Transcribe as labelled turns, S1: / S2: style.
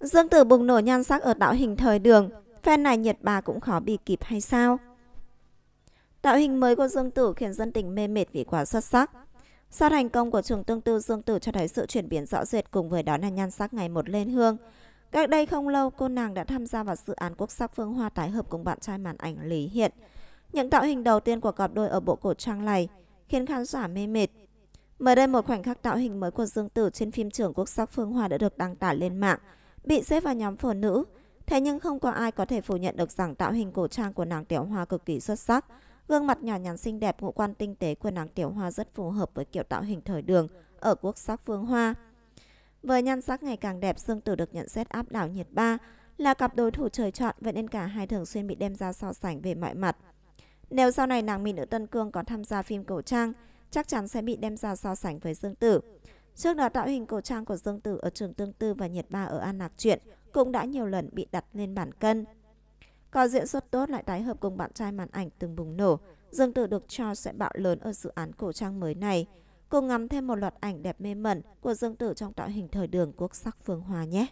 S1: Dương Tử bùng nổ nhan sắc ở tạo hình thời đường, fan này Nhật bà cũng khó bị kịp hay sao? Tạo hình mới của Dương Tử khiến dân tình mê mệt vì quá xuất sắc. Sau thành công của trường tương tư Dương Tử cho thấy sự chuyển biến rõ rệt cùng với đó là nhan sắc ngày một lên hương. Cách đây không lâu, cô nàng đã tham gia vào dự án quốc sắc phương hoa tái hợp cùng bạn trai màn ảnh Lý Hiện. Những tạo hình đầu tiên của cặp đôi ở bộ cổ trang này khiến khán giả mê mệt. Mới đây một khoảnh khắc tạo hình mới của Dương Tử trên phim trường quốc sắc phương hoa đã được đăng tải lên mạng bị xếp vào nhóm phụ nữ. Thế nhưng không có ai có thể phủ nhận được rằng tạo hình cổ trang của nàng Tiểu Hoa cực kỳ xuất sắc. Gương mặt nhỏ nhắn xinh đẹp, ngũ quan tinh tế của nàng Tiểu Hoa rất phù hợp với kiểu tạo hình thời đường ở quốc sắc phương Hoa. Với nhan sắc ngày càng đẹp, Dương Tử được nhận xét áp đảo nhiệt ba là cặp đối thủ trời chọn, vậy nên cả hai thường xuyên bị đem ra so sánh về mọi mặt. Nếu sau này nàng mỹ nữ Tân Cương có tham gia phim cổ trang, chắc chắn sẽ bị đem ra so sánh với Dương Tử. Trước đó tạo hình cổ trang của Dương Tử ở trường Tương Tư và Nhật Ba ở An Lạc Truyện cũng đã nhiều lần bị đặt lên bản cân. Có diễn xuất tốt lại tái hợp cùng bạn trai màn ảnh từng bùng nổ, Dương Tử được cho sẽ bạo lớn ở dự án cổ trang mới này. Cùng ngắm thêm một loạt ảnh đẹp mê mẩn của Dương Tử trong tạo hình thời đường quốc sắc phương hòa nhé.